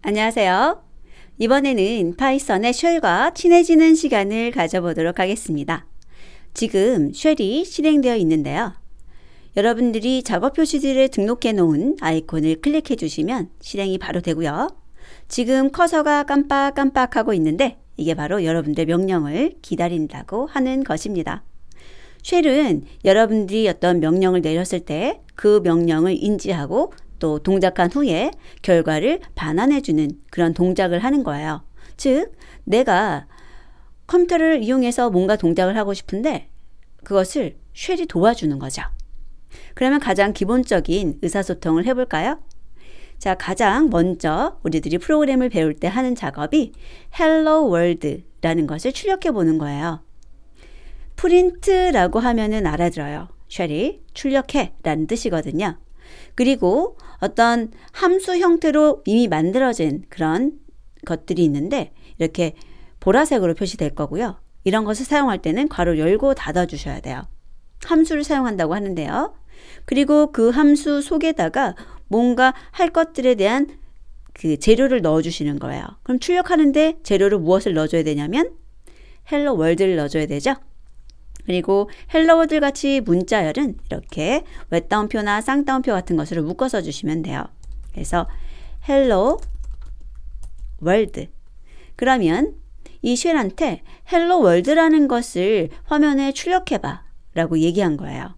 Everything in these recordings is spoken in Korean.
안녕하세요. 이번에는 파이썬의 쉘과 친해지는 시간을 가져보도록 하겠습니다. 지금 쉘이 실행되어 있는데요. 여러분들이 작업 표시지를 등록해 놓은 아이콘을 클릭해 주시면 실행이 바로 되고요. 지금 커서가 깜빡깜빡하고 있는데 이게 바로 여러분들 명령을 기다린다고 하는 것입니다. 쉘은 여러분들이 어떤 명령을 내렸을 때 그 명령을 인지하고 또 동작한 후에 결과를 반환해주는 그런 동작을 하는 거예요. 즉, 내가 컴퓨터를 이용해서 뭔가 동작을 하고 싶은데 그것을 쉘이 도와주는 거죠. 그러면 가장 기본적인 의사소통을 해볼까요? 자, 가장 먼저 우리들이 프로그램을 배울 때 하는 작업이 Hello World라는 것을 출력해 보는 거예요. 프린트라고 하면은 알아들어요. 쉘이 출력해 라는 뜻이거든요. 그리고 어떤 함수 형태로 이미 만들어진 그런 것들이 있는데 이렇게 보라색으로 표시될 거고요. 이런 것을 사용할 때는 괄호 열고 닫아 주셔야 돼요. 함수를 사용한다고 하는데요. 그리고 그 함수 속에다가 뭔가 할 것들에 대한 그 재료를 넣어 주시는 거예요. 그럼 출력하는데 재료를 무엇을 넣어줘야 되냐면 헬로 월드를 넣어줘야 되죠. 그리고 헬로워드 같이 문자열은 이렇게 웻따옴표나 쌍따옴표 같은 것으로 묶어서 주시면 돼요. 그래서 헬로 월드 그러면 이 쉘한테 헬로 월드라는 것을 화면에 출력해봐 라고 얘기한 거예요.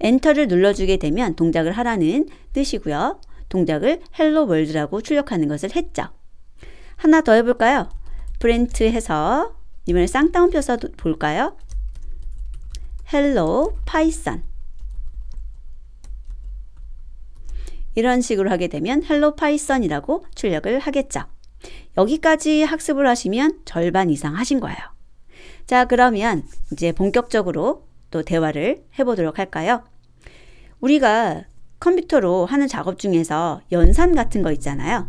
엔터를 눌러주게 되면 동작을 하라는 뜻이고요. 동작을 헬로 월드라고 출력하는 것을 했죠. 하나 더 해볼까요? 프린트해서 이번에 쌍따옴표 써 볼까요? 헬로 파이썬 이런 식으로 하게 되면 헬로 파이썬이라고 출력을 하겠죠. 여기까지 학습을 하시면 절반 이상 하신 거예요. 자, 그러면 이제 본격적으로 또 대화를 해보도록 할까요? 우리가 컴퓨터로 하는 작업 중에서 연산 같은 거 있잖아요.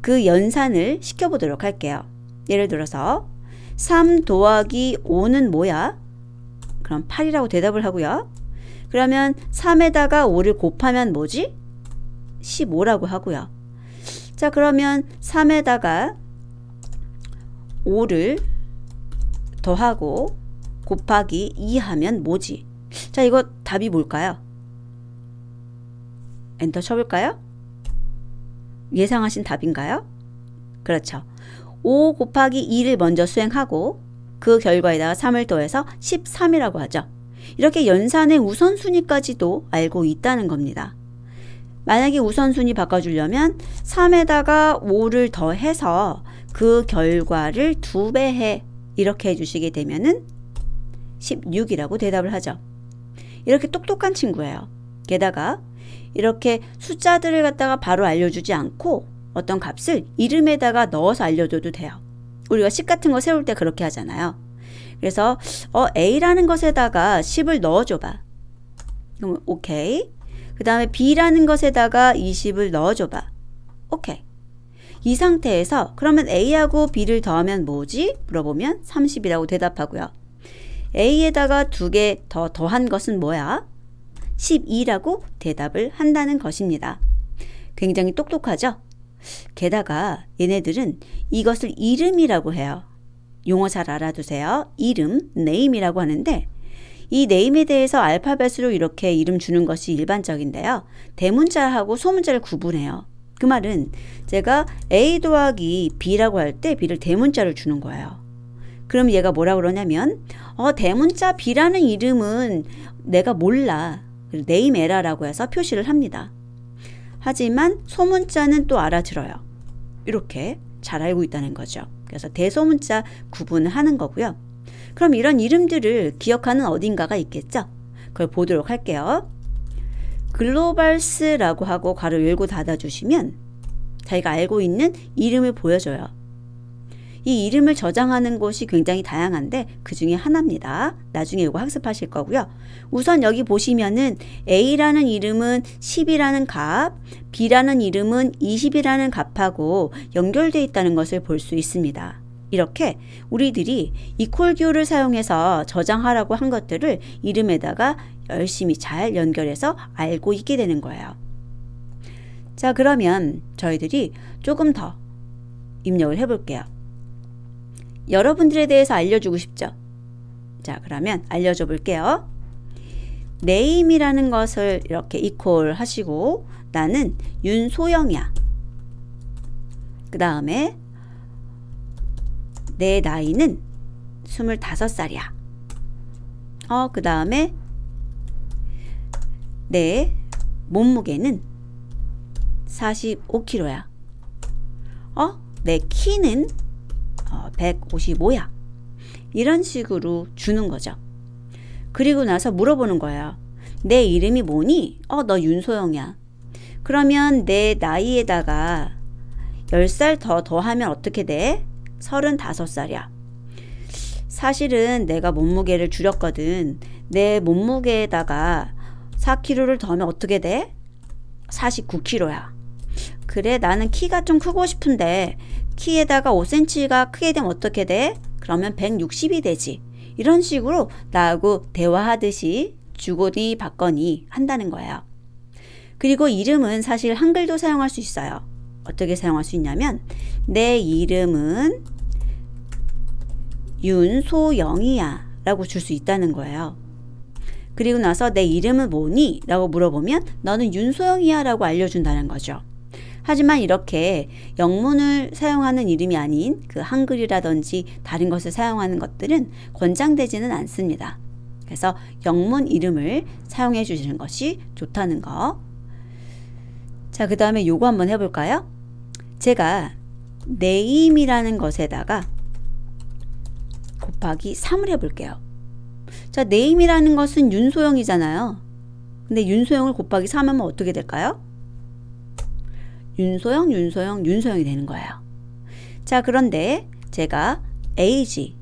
그 연산을 시켜보도록 할게요. 예를 들어서 3 더하기 5는 뭐야? 그럼 8이라고 대답을 하고요. 그러면 3에다가 5를 곱하면 뭐지? 15라고 하고요. 자 그러면 3에다가 5를 더하고 곱하기 2 하면 뭐지? 자 이거 답이 뭘까요? 엔터 쳐볼까요? 예상하신 답인가요? 그렇죠. 5 곱하기 2를 먼저 수행하고 그 결과에다가 3을 더해서 13이라고 하죠. 이렇게 연산의 우선순위까지도 알고 있다는 겁니다. 만약에 우선순위 바꿔주려면 3에다가 5를 더해서 그 결과를 2배 해 이렇게 해주시게 되면은 16이라고 대답을 하죠. 이렇게 똑똑한 친구예요. 게다가 이렇게 숫자들을 갖다가 바로 알려주지 않고 어떤 값을 이름에다가 넣어서 알려줘도 돼요. 우리가 10 같은 거 세울 때 그렇게 하잖아요. 그래서 어 A라는 것에다가 10을 넣어줘봐. 그럼 오케이. 그 다음에 B라는 것에다가 20을 넣어줘봐. 오케이. 이 상태에서 그러면 A하고 B를 더하면 뭐지? 물어보면 30이라고 대답하고요. A에다가 두 개 더 더한 것은 뭐야? 12라고 대답을 한다는 것입니다. 굉장히 똑똑하죠? 게다가 얘네들은 이것을 이름이라고 해요. 용어 잘 알아두세요. 이름, 네임이라고 하는데 이네임에 대해서 알파벳으로 이렇게 이름 주는 것이 일반적인데요. 대문자하고 소문자를 구분해요. 그 말은 제가 A 더하기 B라고 할 때 B를 대문자를 주는 거예요. 그럼 얘가 뭐라 그러냐면 어 대문자 B라는 이름은 내가 몰라. 네임에라라고 해서 표시를 합니다. 하지만 소문자는 또 알아들어요. 이렇게 잘 알고 있다는 거죠. 그래서 대소문자 구분을 하는 거고요. 그럼 이런 이름들을 기억하는 어딘가가 있겠죠? 그걸 보도록 할게요. 글로벌스라고 하고 괄호 열고 닫아주시면 자기가 알고 있는 이름을 보여줘요. 이 이름을 저장하는 곳이 굉장히 다양한데 그 중에 하나입니다. 나중에 이거 학습하실 거고요. 우선 여기 보시면은 A라는 이름은 10이라는 값, B라는 이름은 20이라는 값하고 연결돼 있다는 것을 볼 수 있습니다. 이렇게 우리들이 이퀄규를 사용해서 저장하라고 한 것들을 이름에다가 열심히 잘 연결해서 알고 있게 되는 거예요. 자 그러면 저희들이 조금 더 입력을 해볼게요. 여러분들에 대해서 알려주고 싶죠. 자, 그러면 알려줘 볼게요. n a 이라는 것을 이렇게 e q 하시고 나는 윤소영이야. 그 다음에 내 나이는 25살이야. 어, 그 다음에 내 몸무게는 45kg야. 어, 내 키는 어, 155야. 이런 식으로 주는 거죠. 그리고 나서 물어보는 거예요. 내 이름이 뭐니? 어, 너 윤소영이야. 그러면 내 나이에다가 10살 더 더하면 어떻게 돼? 35살이야. 사실은 내가 몸무게를 줄였거든. 내 몸무게에다가 4kg를 더하면 어떻게 돼? 49kg야. 그래, 나는 키가 좀 크고 싶은데 키에다가 5cm가 크게 되면 어떻게 돼? 그러면 160이 되지. 이런 식으로 나하고 대화하듯이 주거니 받거니 한다는 거예요. 그리고 이름은 사실 한글도 사용할 수 있어요. 어떻게 사용할 수 있냐면 내 이름은 윤소영이야 라고 줄 수 있다는 거예요. 그리고 나서 내 이름은 뭐니? 라고 물어보면 너는 윤소영이야 라고 알려준다는 거죠. 하지만 이렇게 영문을 사용하는 이름이 아닌 그 한글이라든지 다른 것을 사용하는 것들은 권장되지는 않습니다. 그래서 영문 이름을 사용해 주시는 것이 좋다는 거. 자, 그 다음에 요거 한번 해볼까요? 제가 n a 이라는 것에다가 곱하기 3을 해볼게요. 자, n a 이라는 것은 윤소영이잖아요. 근데 윤소영을 곱하기 3하면 어떻게 될까요? 윤소영윤소영윤소영이 되는 거예요. 자, 그런데 제가 age,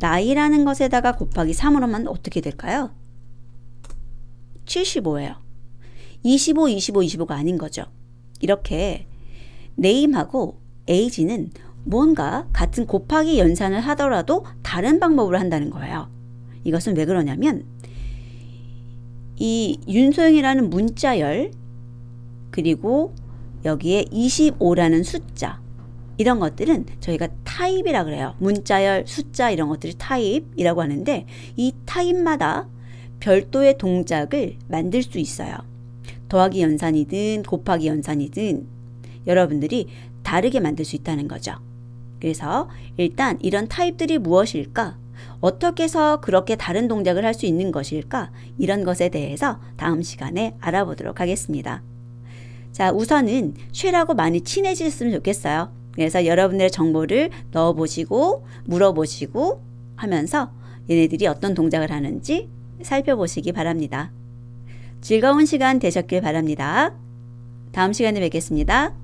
나이라는 것에다가 곱하기 3으로만 어떻게 될까요? 75예요. 25, 25, 25가 아닌 거죠. 이렇게 네임하고 에이지는 뭔가 같은 곱하기 연산을 하더라도 다른 방법으로 한다는 거예요. 이것은 왜 그러냐면 이 윤소영이라는 문자열 그리고 여기에 25라는 숫자 이런 것들은 저희가 타입이라 그래요. 문자열, 숫자 이런 것들이 타입이라고 하는데 이 타입마다 별도의 동작을 만들 수 있어요. 더하기 연산이든 곱하기 연산이든 여러분들이 다르게 만들 수 있다는 거죠. 그래서 일단 이런 타입들이 무엇일까? 어떻게 해서 그렇게 다른 동작을 할 수 있는 것일까? 이런 것에 대해서 다음 시간에 알아보도록 하겠습니다. 자, 우선은 쉐라고 많이 친해지셨으면 좋겠어요. 그래서 여러분들의 정보를 넣어보시고 물어보시고 하면서 얘네들이 어떤 동작을 하는지 살펴보시기 바랍니다. 즐거운 시간 되셨길 바랍니다. 다음 시간에 뵙겠습니다.